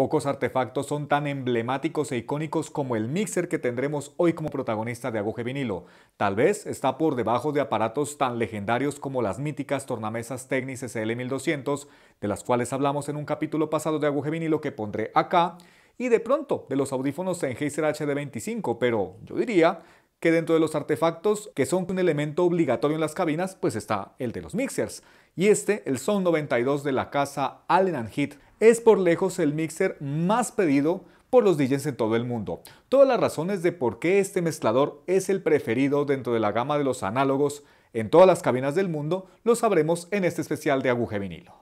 Pocos artefactos son tan emblemáticos e icónicos como el mixer que tendremos hoy como protagonista de Aguje Vinilo. Tal vez está por debajo de aparatos tan legendarios como las míticas tornamesas Technics SL1200, de las cuales hablamos en un capítulo pasado de Aguje Vinilo que pondré acá, y de pronto de los audífonos Sennheiser HD25, pero yo diría que dentro de los artefactos que son un elemento obligatorio en las cabinas, pues está el de los mixers y este, el Sound 92 de la casa Allen Heath, es por lejos el mixer más pedido por los DJs en todo el mundo. Todas las razones de por qué este mezclador es el preferido dentro de la gama de los análogos en todas las cabinas del mundo lo sabremos en este especial de Aguje Vinilo.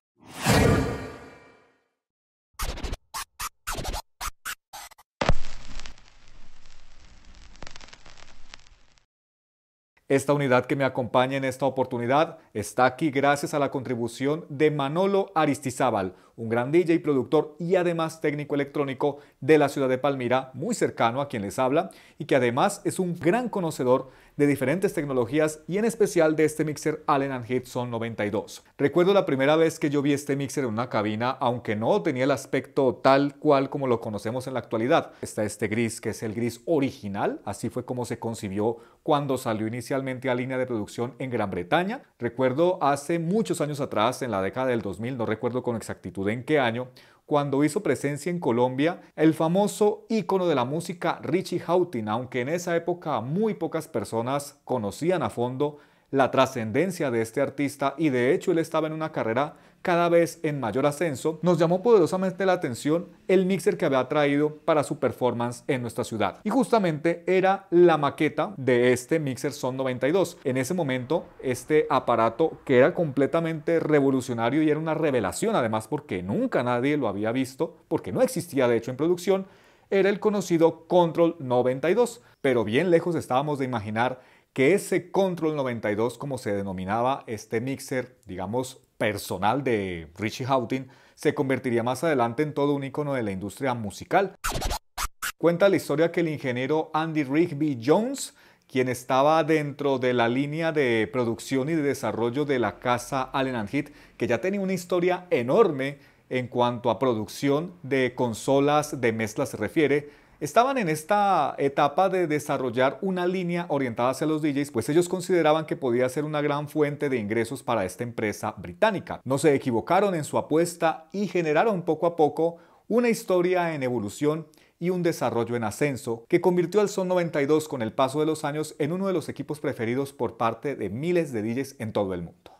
Esta unidad que me acompaña en esta oportunidad está aquí gracias a la contribución de Manolo Aristizábal, un gran DJ, productor y además técnico electrónico de la ciudad de Palmira, muy cercano a quien les habla y que además es un gran conocedor de diferentes tecnologías y en especial de este mixer Allen hitson 92. Recuerdo la primera vez que yo vi este mixer en una cabina, aunque no tenía el aspecto tal cual como lo conocemos en la actualidad. Está este gris que es el gris original, así fue como se concibió cuando salió inicialmente a línea de producción en Gran Bretaña. Recuerdo hace muchos años atrás, en la década del 2000, no recuerdo con exactitud en qué año, cuando hizo presencia en Colombia el famoso ícono de la música Richie Houghton, aunque en esa época muy pocas personas conocían a fondo la trascendencia de este artista y de hecho él estaba en una carrera cada vez en mayor ascenso, nos llamó poderosamente la atención el mixer que había traído para su performance en nuestra ciudad. Y justamente era la maqueta de este mixer Son 92. En ese momento, este aparato que era completamente revolucionario y era una revelación, además porque nunca nadie lo había visto, porque no existía de hecho en producción, era el conocido Control 92. Pero bien lejos estábamos de imaginar que ese Control 92, como se denominaba este mixer, digamos, personal de Richie Houghton, se convertiría más adelante en todo un icono de la industria musical. Cuenta la historia que el ingeniero Andy Rigby Jones, quien estaba dentro de la línea de producción y de desarrollo de la casa Allen Heath, que ya tenía una historia enorme en cuanto a producción de consolas de mezcla se refiere, Estaban en esta etapa de desarrollar una línea orientada hacia los DJs, pues ellos consideraban que podía ser una gran fuente de ingresos para esta empresa británica. No se equivocaron en su apuesta y generaron poco a poco una historia en evolución y un desarrollo en ascenso que convirtió al Son 92 con el paso de los años en uno de los equipos preferidos por parte de miles de DJs en todo el mundo.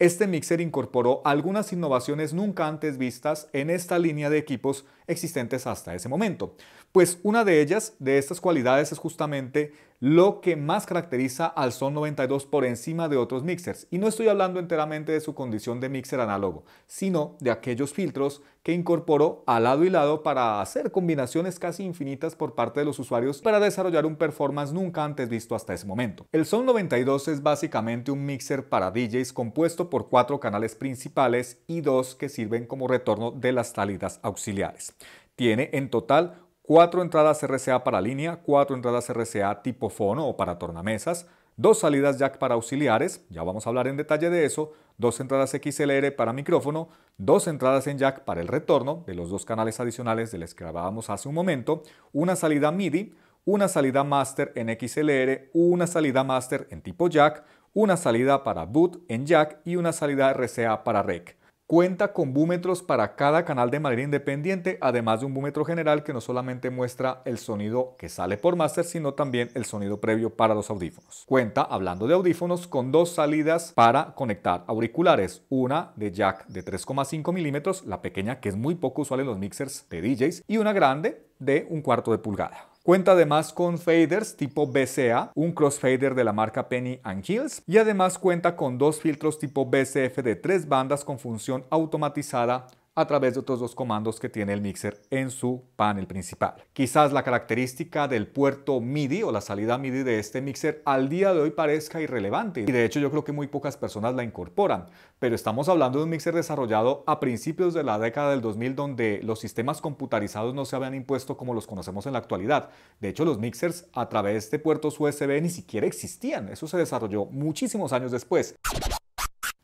Este mixer incorporó algunas innovaciones nunca antes vistas en esta línea de equipos existentes hasta ese momento. Pues una de ellas, de estas cualidades, es justamente lo que más caracteriza al Son 92 por encima de otros mixers. Y no estoy hablando enteramente de su condición de mixer análogo, sino de aquellos filtros que incorporó a lado y lado para hacer combinaciones casi infinitas por parte de los usuarios para desarrollar un performance nunca antes visto hasta ese momento. El Son 92 es básicamente un mixer para DJs compuesto por cuatro canales principales y dos que sirven como retorno de las salidas auxiliares tiene en total cuatro entradas RCA para línea, cuatro entradas RCA tipo fono o para tornamesas, dos salidas jack para auxiliares, ya vamos a hablar en detalle de eso, dos entradas XLR para micrófono, dos entradas en jack para el retorno de los dos canales adicionales de los que hablábamos hace un momento, una salida MIDI, una salida master en XLR, una salida master en tipo jack, una salida para boot en jack y una salida RCA para rec. Cuenta con búmetros para cada canal de manera independiente, además de un búmetro general que no solamente muestra el sonido que sale por master, sino también el sonido previo para los audífonos. Cuenta, hablando de audífonos, con dos salidas para conectar auriculares. Una de jack de 3,5 milímetros, la pequeña que es muy poco usual en los mixers de DJs, y una grande de un cuarto de pulgada. Cuenta además con faders tipo BCA, un crossfader de la marca Penny Hills y además cuenta con dos filtros tipo BCF de tres bandas con función automatizada a través de otros dos comandos que tiene el mixer en su panel principal. Quizás la característica del puerto MIDI o la salida MIDI de este mixer al día de hoy parezca irrelevante y de hecho yo creo que muy pocas personas la incorporan, pero estamos hablando de un mixer desarrollado a principios de la década del 2000 donde los sistemas computarizados no se habían impuesto como los conocemos en la actualidad. De hecho los mixers a través de puertos USB ni siquiera existían, eso se desarrolló muchísimos años después.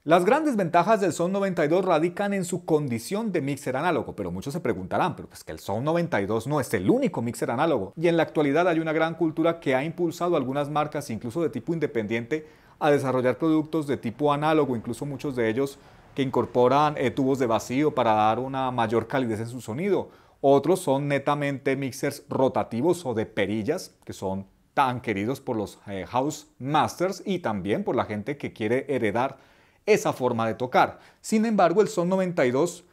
Las grandes ventajas del Son 92 radican en su condición de mixer análogo, pero muchos se preguntarán, pero pues que el Son 92 no es el único mixer análogo, y en la actualidad hay una gran cultura que ha impulsado algunas marcas, incluso de tipo independiente, a desarrollar productos de tipo análogo, incluso muchos de ellos que incorporan eh, tubos de vacío para dar una mayor calidez en su sonido. Otros son netamente mixers rotativos o de perillas, que son tan queridos por los eh, house masters y también por la gente que quiere heredar esa forma de tocar. Sin embargo, el Son 92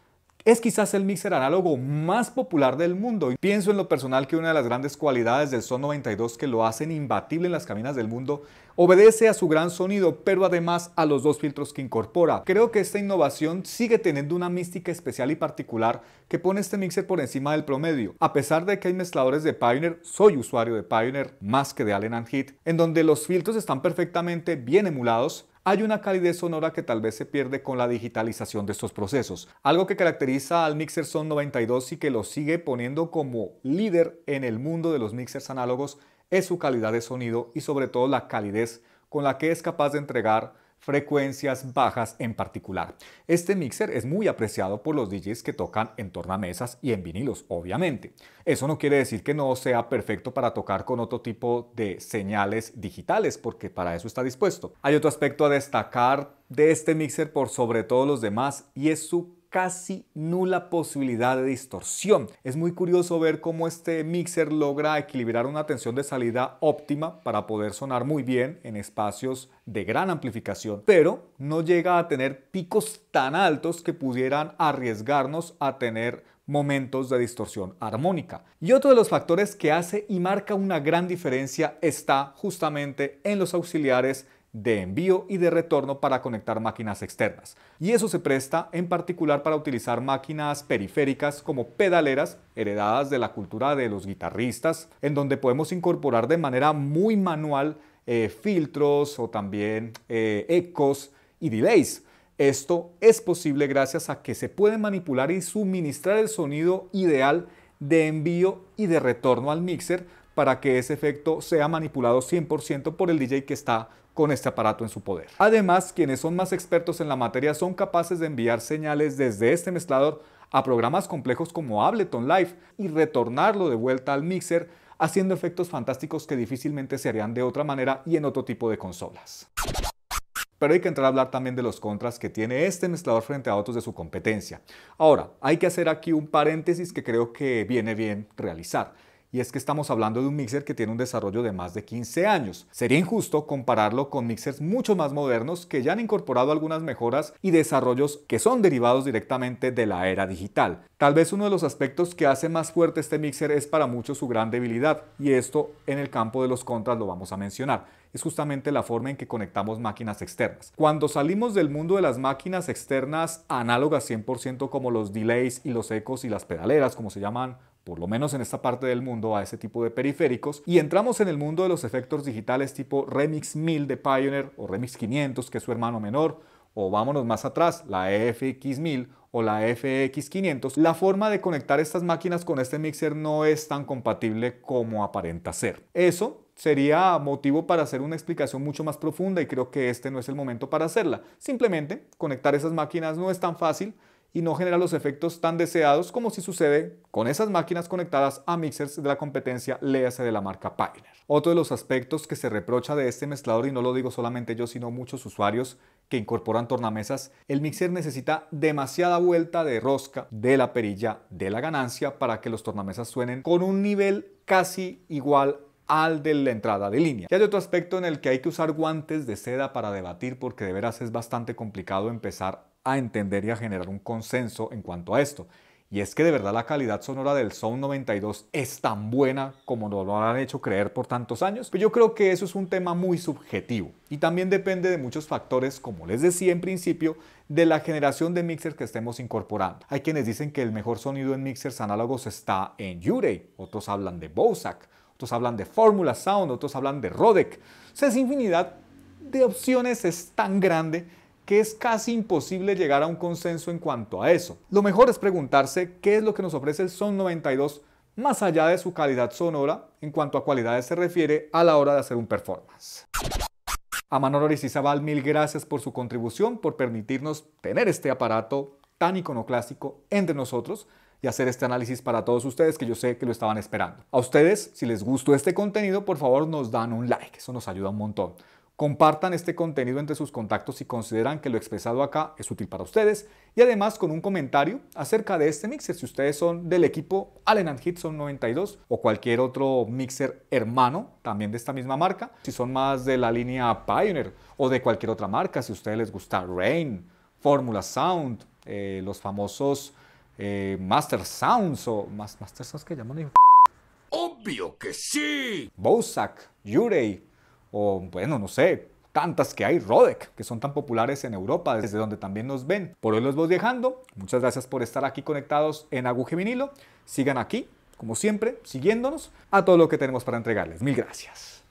es quizás el mixer análogo más popular del mundo. Y pienso en lo personal que una de las grandes cualidades del Son 92 que lo hacen imbatible en las caminas del mundo obedece a su gran sonido, pero además a los dos filtros que incorpora. Creo que esta innovación sigue teniendo una mística especial y particular que pone este mixer por encima del promedio. A pesar de que hay mezcladores de Pioneer, soy usuario de Pioneer más que de Allen Heath, en donde los filtros están perfectamente bien emulados hay una calidez sonora que tal vez se pierde con la digitalización de estos procesos, algo que caracteriza al Mixer Son 92 y que lo sigue poniendo como líder en el mundo de los mixers análogos es su calidad de sonido y sobre todo la calidez con la que es capaz de entregar frecuencias bajas en particular. Este mixer es muy apreciado por los DJs que tocan en tornamesas y en vinilos, obviamente. Eso no quiere decir que no sea perfecto para tocar con otro tipo de señales digitales, porque para eso está dispuesto. Hay otro aspecto a destacar de este mixer por sobre todos los demás y es su casi nula posibilidad de distorsión. Es muy curioso ver cómo este mixer logra equilibrar una tensión de salida óptima para poder sonar muy bien en espacios de gran amplificación, pero no llega a tener picos tan altos que pudieran arriesgarnos a tener momentos de distorsión armónica. Y otro de los factores que hace y marca una gran diferencia está justamente en los auxiliares de envío y de retorno para conectar máquinas externas. Y eso se presta en particular para utilizar máquinas periféricas como pedaleras, heredadas de la cultura de los guitarristas, en donde podemos incorporar de manera muy manual eh, filtros o también eh, ecos y delays. Esto es posible gracias a que se puede manipular y suministrar el sonido ideal de envío y de retorno al mixer para que ese efecto sea manipulado 100% por el DJ que está con este aparato en su poder. Además, quienes son más expertos en la materia son capaces de enviar señales desde este mezclador a programas complejos como Ableton Live y retornarlo de vuelta al mixer, haciendo efectos fantásticos que difícilmente se harían de otra manera y en otro tipo de consolas. Pero hay que entrar a hablar también de los contras que tiene este mezclador frente a otros de su competencia. Ahora, hay que hacer aquí un paréntesis que creo que viene bien realizar y es que estamos hablando de un mixer que tiene un desarrollo de más de 15 años. Sería injusto compararlo con mixers mucho más modernos que ya han incorporado algunas mejoras y desarrollos que son derivados directamente de la era digital. Tal vez uno de los aspectos que hace más fuerte este mixer es para muchos su gran debilidad y esto en el campo de los contras lo vamos a mencionar es justamente la forma en que conectamos máquinas externas. Cuando salimos del mundo de las máquinas externas análogas 100% como los delays y los ecos y las pedaleras como se llaman por lo menos en esta parte del mundo, a ese tipo de periféricos. Y entramos en el mundo de los efectos digitales tipo Remix 1000 de Pioneer o Remix 500, que es su hermano menor, o vámonos más atrás, la FX1000 o la FX500, la forma de conectar estas máquinas con este mixer no es tan compatible como aparenta ser. Eso sería motivo para hacer una explicación mucho más profunda y creo que este no es el momento para hacerla. Simplemente conectar esas máquinas no es tan fácil, y no genera los efectos tan deseados como si sucede con esas máquinas conectadas a mixers de la competencia, léase de la marca Pioneer. Otro de los aspectos que se reprocha de este mezclador, y no lo digo solamente yo, sino muchos usuarios que incorporan tornamesas, el mixer necesita demasiada vuelta de rosca de la perilla de la ganancia para que los tornamesas suenen con un nivel casi igual al de la entrada de línea. Y hay otro aspecto en el que hay que usar guantes de seda para debatir porque de veras es bastante complicado empezar a entender y a generar un consenso en cuanto a esto. Y es que de verdad la calidad sonora del Sound 92 es tan buena como nos lo han hecho creer por tantos años. Pero pues yo creo que eso es un tema muy subjetivo y también depende de muchos factores, como les decía en principio, de la generación de mixers que estemos incorporando. Hay quienes dicen que el mejor sonido en mixers análogos está en Yurei, otros hablan de Bowsack, otros hablan de Formula Sound, otros hablan de Rodec. O sea, es infinidad de opciones, es tan grande que es casi imposible llegar a un consenso en cuanto a eso. Lo mejor es preguntarse qué es lo que nos ofrece el Son 92 más allá de su calidad sonora en cuanto a cualidades se refiere a la hora de hacer un performance. A Manolo zabal mil gracias por su contribución, por permitirnos tener este aparato tan iconoclásico entre nosotros y hacer este análisis para todos ustedes que yo sé que lo estaban esperando. A ustedes, si les gustó este contenido, por favor nos dan un like, eso nos ayuda un montón. Compartan este contenido entre sus contactos si consideran que lo expresado acá es útil para ustedes y además con un comentario acerca de este mixer si ustedes son del equipo Allen Hitson 92 o cualquier otro mixer hermano también de esta misma marca, si son más de la línea Pioneer o de cualquier otra marca, si a ustedes les gusta Rain, Formula Sound, eh, los famosos eh, Master Sounds o Master Sounds que llaman. Obvio que sí. Bosak, Yurei, o bueno, no sé, tantas que hay, Rodec, que son tan populares en Europa, desde donde también nos ven. Por hoy los voy dejando. Muchas gracias por estar aquí conectados en Aguje Sigan aquí, como siempre, siguiéndonos a todo lo que tenemos para entregarles. Mil gracias.